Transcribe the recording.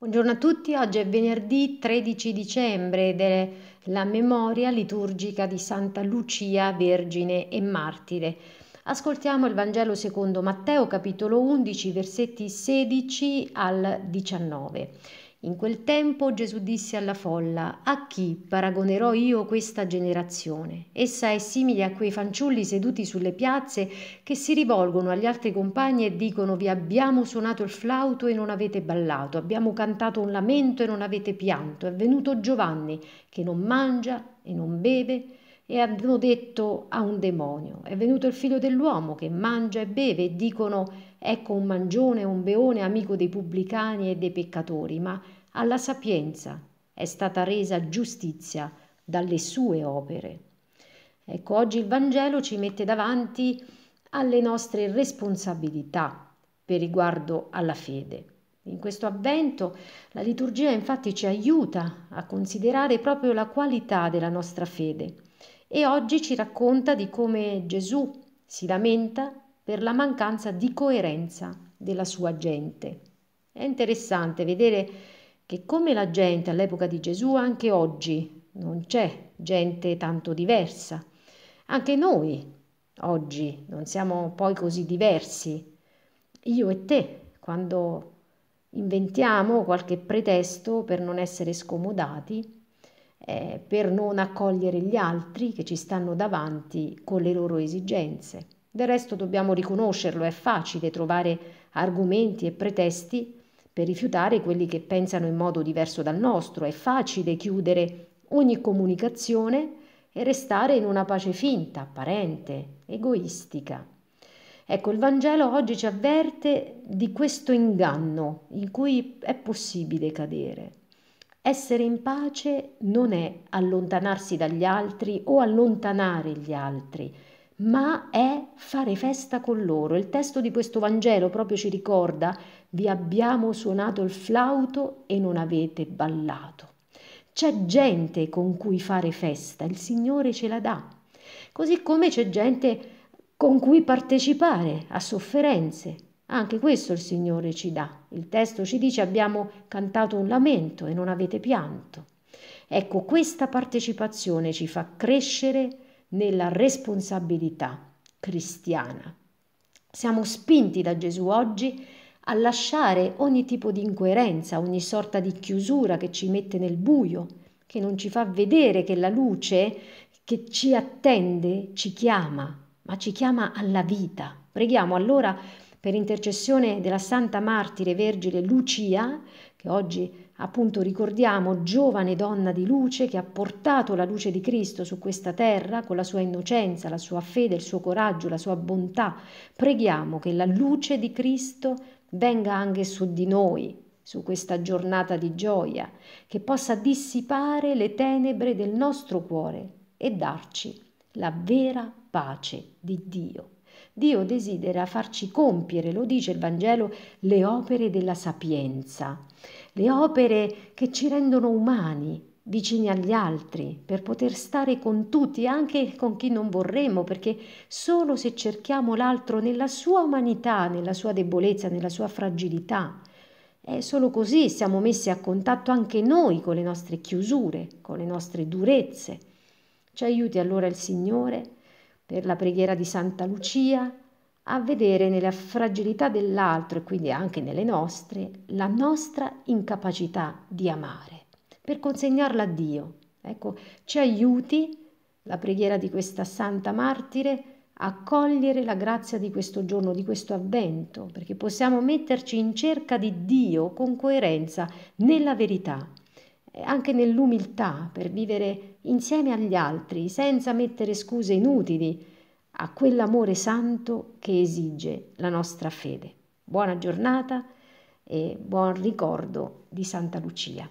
Buongiorno a tutti, oggi è venerdì 13 dicembre ed è la memoria liturgica di Santa Lucia, Vergine e Martire. Ascoltiamo il Vangelo secondo Matteo, capitolo 11, versetti 16 al 19. In quel tempo Gesù disse alla folla, a chi paragonerò io questa generazione? Essa è simile a quei fanciulli seduti sulle piazze che si rivolgono agli altri compagni e dicono vi abbiamo suonato il flauto e non avete ballato, abbiamo cantato un lamento e non avete pianto, è venuto Giovanni che non mangia e non beve e hanno detto a un demonio, è venuto il figlio dell'uomo che mangia e beve e dicono ecco un mangione, un beone amico dei pubblicani e dei peccatori, ma alla sapienza è stata resa giustizia dalle sue opere. Ecco, oggi il Vangelo ci mette davanti alle nostre responsabilità per riguardo alla fede. In questo avvento la liturgia infatti ci aiuta a considerare proprio la qualità della nostra fede e oggi ci racconta di come Gesù si lamenta per la mancanza di coerenza della sua gente. È interessante vedere che come la gente all'epoca di Gesù, anche oggi non c'è gente tanto diversa. Anche noi oggi non siamo poi così diversi. Io e te, quando inventiamo qualche pretesto per non essere scomodati, eh, per non accogliere gli altri che ci stanno davanti con le loro esigenze. Del resto dobbiamo riconoscerlo, è facile trovare argomenti e pretesti per rifiutare quelli che pensano in modo diverso dal nostro, è facile chiudere ogni comunicazione e restare in una pace finta, apparente, egoistica. Ecco, il Vangelo oggi ci avverte di questo inganno in cui è possibile cadere. Essere in pace non è allontanarsi dagli altri o allontanare gli altri, ma è fare festa con loro. Il testo di questo Vangelo proprio ci ricorda, vi abbiamo suonato il flauto e non avete ballato. C'è gente con cui fare festa, il Signore ce la dà, così come c'è gente con cui partecipare a sofferenze, anche questo il Signore ci dà. Il testo ci dice abbiamo cantato un lamento e non avete pianto. Ecco, questa partecipazione ci fa crescere nella responsabilità cristiana. Siamo spinti da Gesù oggi a lasciare ogni tipo di incoerenza, ogni sorta di chiusura che ci mette nel buio, che non ci fa vedere che la luce che ci attende ci chiama, ma ci chiama alla vita. Preghiamo allora per intercessione della santa martire vergine Lucia, che oggi appunto ricordiamo giovane donna di luce che ha portato la luce di Cristo su questa terra con la sua innocenza, la sua fede, il suo coraggio, la sua bontà, preghiamo che la luce di Cristo venga anche su di noi, su questa giornata di gioia, che possa dissipare le tenebre del nostro cuore e darci la vera pace di Dio. Dio desidera farci compiere, lo dice il Vangelo, le opere della sapienza, le opere che ci rendono umani, vicini agli altri, per poter stare con tutti, anche con chi non vorremmo, perché solo se cerchiamo l'altro nella sua umanità, nella sua debolezza, nella sua fragilità, è solo così siamo messi a contatto anche noi con le nostre chiusure, con le nostre durezze. Ci aiuti allora il Signore per la preghiera di Santa Lucia, a vedere nella fragilità dell'altro e quindi anche nelle nostre la nostra incapacità di amare, per consegnarla a Dio. Ecco, ci aiuti la preghiera di questa santa martire a cogliere la grazia di questo giorno, di questo avvento, perché possiamo metterci in cerca di Dio con coerenza nella verità eh, anche nell'umiltà, per vivere insieme agli altri, senza mettere scuse inutili a quell'amore santo che esige la nostra fede. Buona giornata e buon ricordo di Santa Lucia.